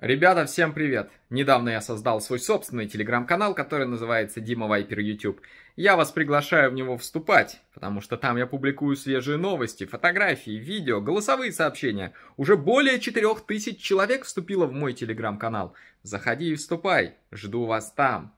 Ребята, всем привет! Недавно я создал свой собственный телеграм-канал, который называется Дима Вайпер YouTube. Я вас приглашаю в него вступать, потому что там я публикую свежие новости, фотографии, видео, голосовые сообщения. Уже более 4000 человек вступило в мой телеграм-канал. Заходи и вступай, жду вас там.